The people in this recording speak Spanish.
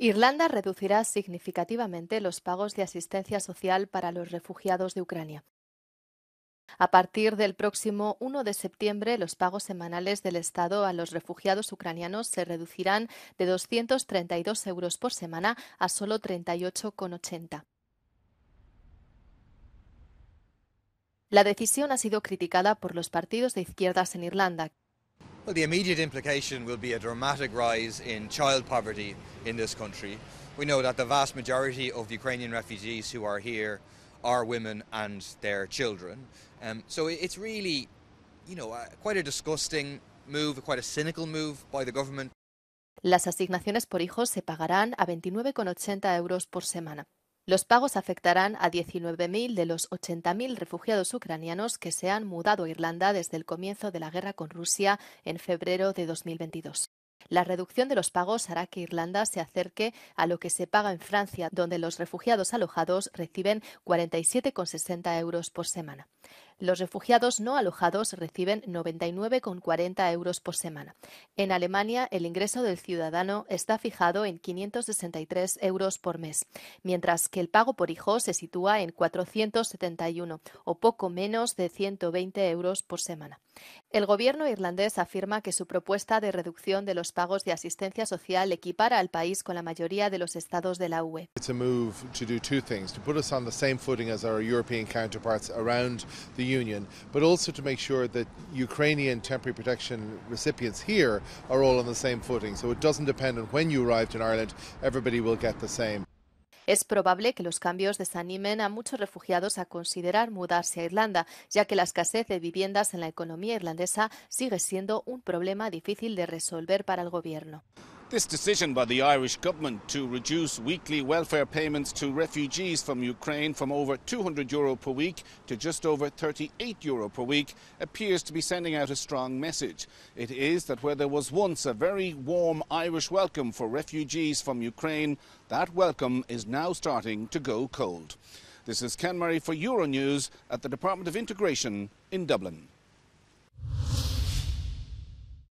Irlanda reducirá significativamente los pagos de asistencia social para los refugiados de Ucrania. A partir del próximo 1 de septiembre, los pagos semanales del Estado a los refugiados ucranianos se reducirán de 232 euros por semana a solo 38,80. La decisión ha sido criticada por los partidos de izquierdas en Irlanda, Well, the immediate implication will be a dramatic rise in child poverty in this country. We know that the vast majority of Ukrainian refugees who are here are women and their children. Um, so it's really, you know, uh, quite a disgusting move, quite a cynical move by the government. Las asignaciones por hijos se pagarán a 29,80 euros por semana. Los pagos afectarán a 19.000 de los 80.000 refugiados ucranianos que se han mudado a Irlanda desde el comienzo de la guerra con Rusia en febrero de 2022. La reducción de los pagos hará que Irlanda se acerque a lo que se paga en Francia, donde los refugiados alojados reciben 47,60 euros por semana. Los refugiados no alojados reciben 99,40 euros por semana. En Alemania, el ingreso del ciudadano está fijado en 563 euros por mes, mientras que el pago por hijo se sitúa en 471 o poco menos de 120 euros por semana. El gobierno irlandés afirma que su propuesta de reducción de los pagos de asistencia social equipara al país con la mayoría de los estados de la UE. It's a move to do two things, to put us on the same footing as our European counterparts around the union, but also to make sure that Ukrainian temporary protection recipients here are all on the same footing. So it doesn't depend on when you arrived in Ireland, everybody will get the same. Es probable que los cambios desanimen a muchos refugiados a considerar mudarse a Irlanda, ya que la escasez de viviendas en la economía irlandesa sigue siendo un problema difícil de resolver para el Gobierno. This decision by the Irish government to reduce weekly welfare payments to refugees from Ukraine from over 200 euro per week to just over 38 euro per week appears to be sending out a strong message. It is that where there was once a very warm Irish welcome for refugees from Ukraine, that welcome is now starting to go cold. This is Ken Murray for Euronews at the Department of Integration in Dublin.